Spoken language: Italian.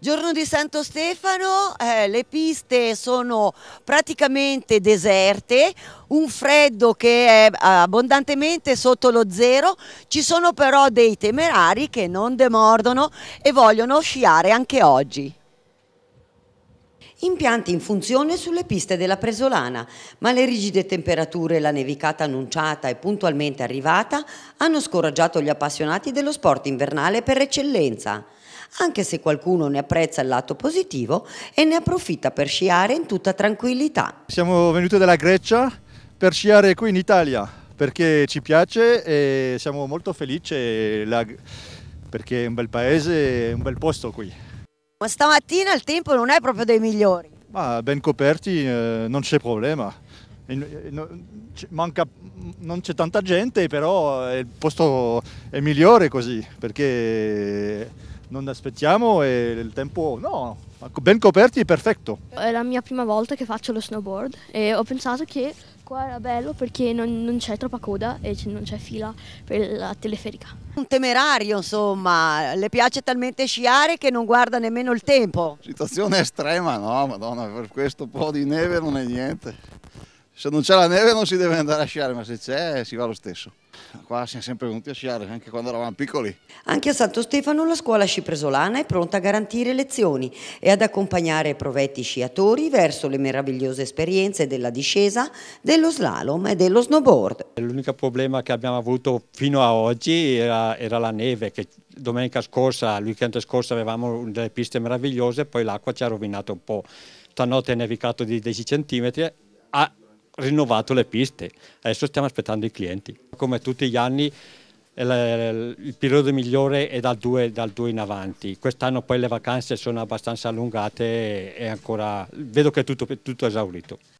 Giorno di Santo Stefano, eh, le piste sono praticamente deserte, un freddo che è eh, abbondantemente sotto lo zero, ci sono però dei temerari che non demordono e vogliono sciare anche oggi. Impianti in funzione sulle piste della Presolana, ma le rigide temperature e la nevicata annunciata e puntualmente arrivata hanno scoraggiato gli appassionati dello sport invernale per eccellenza anche se qualcuno ne apprezza il lato positivo e ne approfitta per sciare in tutta tranquillità. Siamo venuti dalla Grecia per sciare qui in Italia perché ci piace e siamo molto felici perché è un bel paese, è un bel posto qui. Ma stamattina il tempo non è proprio dei migliori. Ma ben coperti eh, non c'è problema. Manca, non c'è tanta gente, però il posto è migliore così, perché non aspettiamo e il tempo no, ben coperti perfetto. È la mia prima volta che faccio lo snowboard e ho pensato che qua era bello perché non, non c'è troppa coda e non c'è fila per la teleferica. Un temerario insomma, le piace talmente sciare che non guarda nemmeno il tempo. Situazione estrema, no madonna, per questo po' di neve non è niente se non c'è la neve non si deve andare a sciare, ma se c'è si va lo stesso. Qua siamo sempre venuti a sciare, anche quando eravamo piccoli. Anche a Santo Stefano la scuola scipresolana è pronta a garantire lezioni e ad accompagnare provetti sciatori verso le meravigliose esperienze della discesa, dello slalom e dello snowboard. L'unico problema che abbiamo avuto fino a oggi era, era la neve, che domenica scorsa, il weekend scorso avevamo delle piste meravigliose, poi l'acqua ci ha rovinato un po'. Stanotte è nevicato di 10 centimetri, Ah, rinnovato le piste, adesso stiamo aspettando i clienti. Come tutti gli anni il periodo migliore è dal 2, dal 2 in avanti, quest'anno poi le vacanze sono abbastanza allungate e ancora vedo che è tutto, tutto esaurito.